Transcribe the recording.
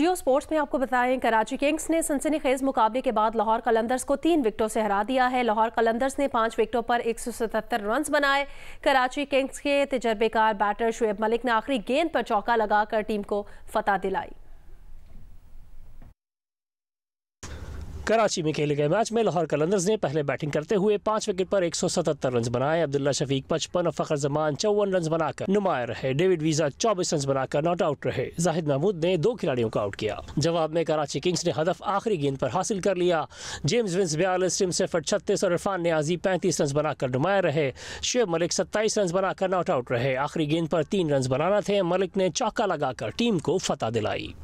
जियो sports में आपको बताएं कराची किंग्स ने सनसनी खेज मुकाबले के बाद लाहौर कलंदर्स को तीन विकेटों से हरा दिया है लाहौर कलंदर्स ने पांच विकेटों पर एक सौ सतहत्तर रन बनाए कराची किंग्स के तजर्बेकार बैटर शुएब मलिक ने आखिरी गेंद पर चौका लगाकर टीम को फतह दिलाई कराची में खेले गए मैच में लाहौर कलंदर्स ने पहले बैटिंग करते हुए पांच विकेट पर 177 रन बनाए अब्दुल्ला शफीक पचपन और फखर जमान चौवन रन बनाकर नुमाया रहे डेविड वीजा चौबीस रन बनाकर नॉट आउट रहे जाहिद महमूद ने दो खिलाड़ियों को आउट किया जवाब में कराची किंग्स ने हदफ आखिरी गेंद पर हासिल कर लिया जेम्स विंस बयालीस टिम सेफर छत्तीस और इरफान न्याजी पैंतीस रन बनाकर नुमाया रहे शेब मलिक सत्ताईस रन बनाकर नॉट आउट रहे आखिरी गेंद पर तीन रन बनाना थे मलिक ने चौका लगाकर टीम को फतह दिलाई